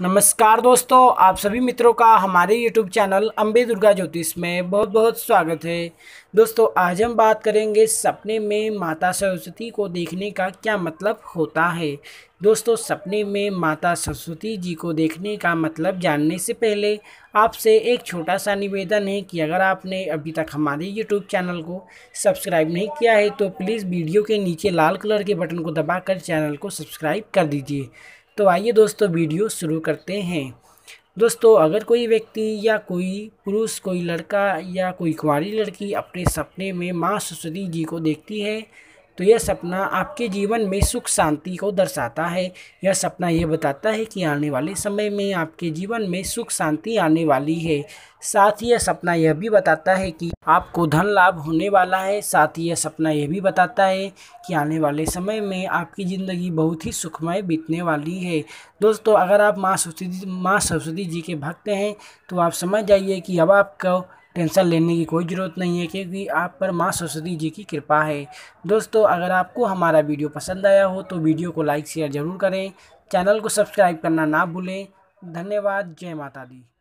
नमस्कार दोस्तों आप सभी मित्रों का हमारे यूट्यूब चैनल अम्बे दुर्गा ज्योतिष में बहुत बहुत स्वागत है दोस्तों आज हम बात करेंगे सपने में माता सरस्वती को देखने का क्या मतलब होता है दोस्तों सपने में माता सरस्वती जी को देखने का मतलब जानने से पहले आपसे एक छोटा सा निवेदन है कि अगर आपने अभी तक हमारे यूट्यूब चैनल को सब्सक्राइब नहीं किया है तो प्लीज़ वीडियो के नीचे लाल कलर के बटन को दबा चैनल को सब्सक्राइब कर दीजिए तो आइए दोस्तों वीडियो शुरू करते हैं दोस्तों अगर कोई व्यक्ति या कोई पुरुष कोई लड़का या कोई कुंवारी लड़की अपने सपने में माँ सरस्वती जी को देखती है तो यह सपना आपके जीवन में सुख शांति को दर्शाता है यह सपना ये बताता है कि आने वाले समय में आपके जीवन में सुख शांति आने वाली है साथ ही यह सपना यह भी बताता है कि आपको धन लाभ होने वाला है साथ ही यह सपना यह भी बताता है कि आने वाले समय में आपकी ज़िंदगी बहुत ही सुखमय बीतने वाली है दोस्तों अगर आप माँ सरस्वती माँ सरस्वती जी के भक्त हैं तो आप समझ जाइए कि अब आपको टेंशन लेने की कोई ज़रूरत नहीं है क्योंकि आप पर माँ सरस्वती जी की कृपा है दोस्तों अगर आपको हमारा वीडियो पसंद आया हो तो वीडियो को लाइक शेयर ज़रूर करें चैनल को सब्सक्राइब करना ना भूलें धन्यवाद जय माता दी